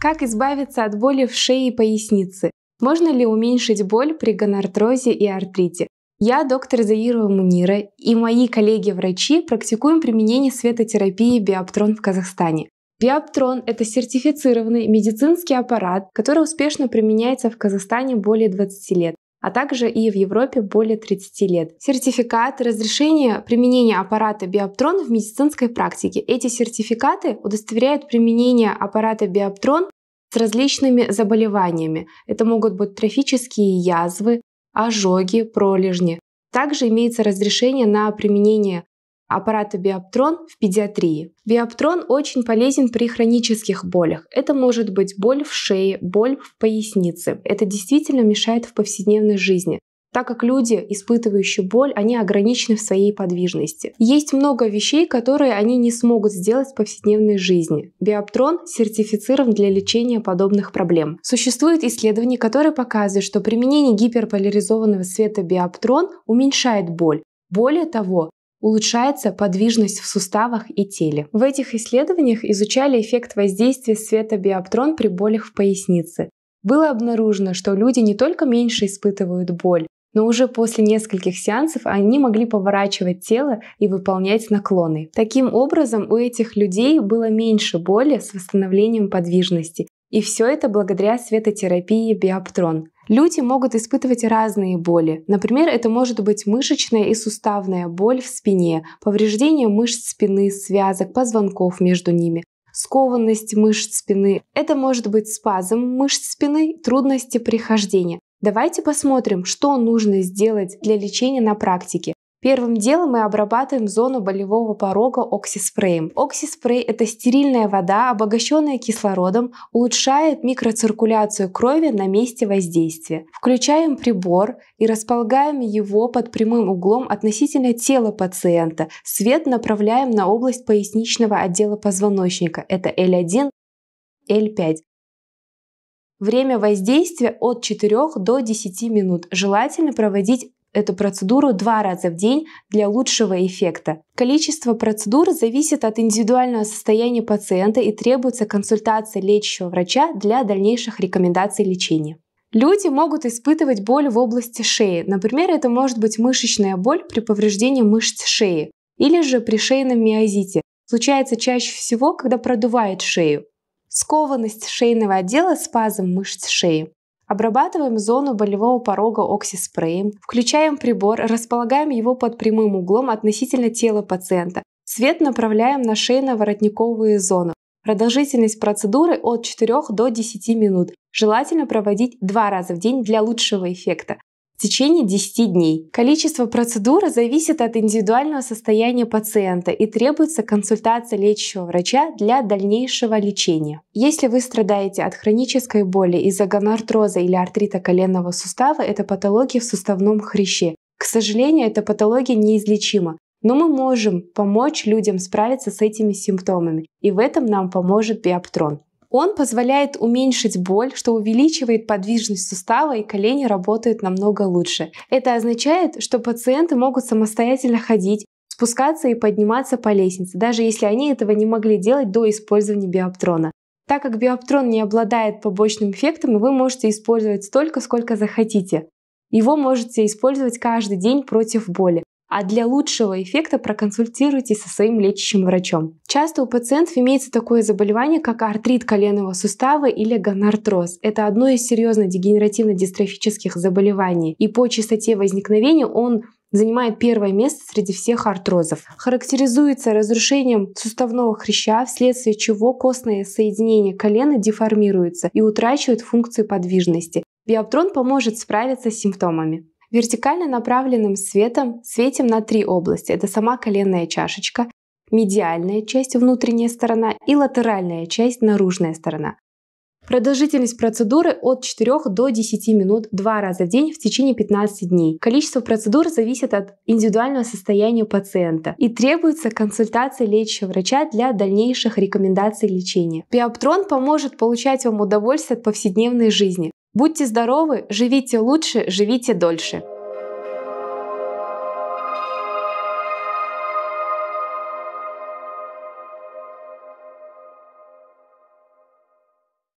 Как избавиться от боли в шее и пояснице? Можно ли уменьшить боль при гонартрозе и артрите? Я доктор Заирова Мунира и мои коллеги-врачи практикуем применение светотерапии биоптрон в Казахстане. Биоптрон – это сертифицированный медицинский аппарат, который успешно применяется в Казахстане более 20 лет а также и в Европе более 30 лет. Сертификат разрешения применения аппарата биоптрон в медицинской практике. Эти сертификаты удостоверяют применение аппарата биоптрон с различными заболеваниями. Это могут быть трофические язвы, ожоги, пролежни. Также имеется разрешение на применение аппарата Биоптрон в педиатрии. Биоптрон очень полезен при хронических болях. Это может быть боль в шее, боль в пояснице. Это действительно мешает в повседневной жизни так как люди, испытывающие боль, они ограничены в своей подвижности. Есть много вещей, которые они не смогут сделать в повседневной жизни. Биоптрон сертифицирован для лечения подобных проблем. Существует исследование, которое показывает, что применение гиперполяризованного света биоптрон уменьшает боль. Более того, улучшается подвижность в суставах и теле. В этих исследованиях изучали эффект воздействия света биоптрон при болях в пояснице. Было обнаружено, что люди не только меньше испытывают боль, но уже после нескольких сеансов они могли поворачивать тело и выполнять наклоны. Таким образом, у этих людей было меньше боли с восстановлением подвижности. И все это благодаря светотерапии биоптрон. Люди могут испытывать разные боли. Например, это может быть мышечная и суставная боль в спине, повреждение мышц спины, связок, позвонков между ними, скованность мышц спины. Это может быть спазм мышц спины, трудности при хождении. Давайте посмотрим, что нужно сделать для лечения на практике. Первым делом мы обрабатываем зону болевого порога оксиспреем. Оксиспрей – это стерильная вода, обогащенная кислородом, улучшает микроциркуляцию крови на месте воздействия. Включаем прибор и располагаем его под прямым углом относительно тела пациента. Свет направляем на область поясничного отдела позвоночника – это L1, L5. Время воздействия от 4 до 10 минут. Желательно проводить эту процедуру два раза в день для лучшего эффекта. Количество процедур зависит от индивидуального состояния пациента и требуется консультация лечащего врача для дальнейших рекомендаций лечения. Люди могут испытывать боль в области шеи. Например, это может быть мышечная боль при повреждении мышц шеи или же при шейном миозите. Случается чаще всего, когда продувает шею. Скованность шейного отдела, спазм мышц шеи. Обрабатываем зону болевого порога оксиспреем, включаем прибор, располагаем его под прямым углом относительно тела пациента. Свет направляем на шейно-воротниковую зону. Продолжительность процедуры от 4 до 10 минут. Желательно проводить два раза в день для лучшего эффекта в течение 10 дней. Количество процедур зависит от индивидуального состояния пациента и требуется консультация лечащего врача для дальнейшего лечения. Если вы страдаете от хронической боли из-за гонартроза или артрита коленного сустава, это патология в суставном хряще. К сожалению, эта патология неизлечима, но мы можем помочь людям справиться с этими симптомами, и в этом нам поможет биоптрон. Он позволяет уменьшить боль, что увеличивает подвижность сустава и колени работают намного лучше. Это означает, что пациенты могут самостоятельно ходить, спускаться и подниматься по лестнице, даже если они этого не могли делать до использования биоптрона. Так как биоптрон не обладает побочным эффектом, вы можете использовать столько, сколько захотите. Его можете использовать каждый день против боли. А для лучшего эффекта проконсультируйтесь со своим лечащим врачом. Часто у пациентов имеется такое заболевание, как артрит коленного сустава или гонартроз. Это одно из серьезных дегенеративно-дистрофических заболеваний. И по частоте возникновения он занимает первое место среди всех артрозов. Характеризуется разрушением суставного хряща, вследствие чего костное соединение колена деформируется и утрачивает функцию подвижности. Биоптрон поможет справиться с симптомами. Вертикально направленным светом светим на три области. Это сама коленная чашечка, медиальная часть, внутренняя сторона и латеральная часть, наружная сторона. Продолжительность процедуры от 4 до 10 минут два раза в день в течение 15 дней. Количество процедур зависит от индивидуального состояния пациента и требуется консультация лечащего врача для дальнейших рекомендаций лечения. Пиоптрон поможет получать вам удовольствие от повседневной жизни, Будьте здоровы, живите лучше, живите дольше.